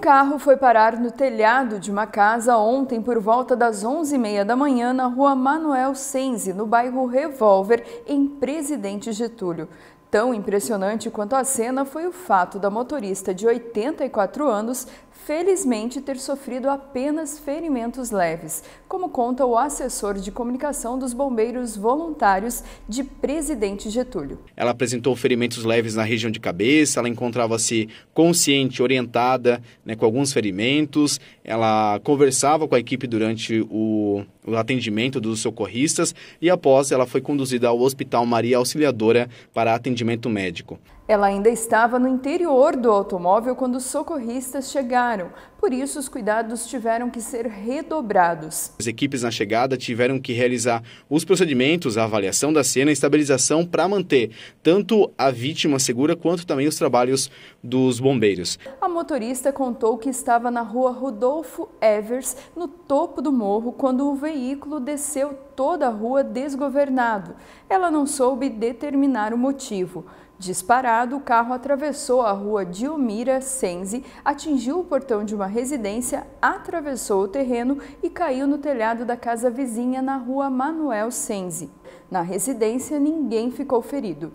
carro foi parar no telhado de uma casa ontem por volta das 11h30 da manhã na rua Manuel Senzi, no bairro Revolver, em Presidente Getúlio. Tão impressionante quanto a cena foi o fato da motorista de 84 anos felizmente ter sofrido apenas ferimentos leves, como conta o assessor de comunicação dos bombeiros voluntários de Presidente Getúlio. Ela apresentou ferimentos leves na região de cabeça, ela encontrava-se consciente, orientada, né, com alguns ferimentos, ela conversava com a equipe durante o, o, atendimento dos socorristas e após ela foi conduzida ao Hospital Maria Auxiliadora para atendimento médico. Ela ainda estava no interior do automóvel quando os socorristas chegaram, por isso os cuidados tiveram que ser redobrados. As equipes na chegada tiveram que realizar os procedimentos, a avaliação da cena e estabilização para manter tanto a vítima segura quanto também os trabalhos dos bombeiros. A motorista contou que estava na rua Rodolfo Rodolfo Evers no topo do morro quando o veículo desceu toda a rua desgovernado. Ela não soube determinar o motivo. Disparado, o carro atravessou a rua Dilmira Senzi, atingiu o portão de uma residência, atravessou o terreno e caiu no telhado da casa vizinha na rua Manuel Senzi. Na residência, ninguém ficou ferido.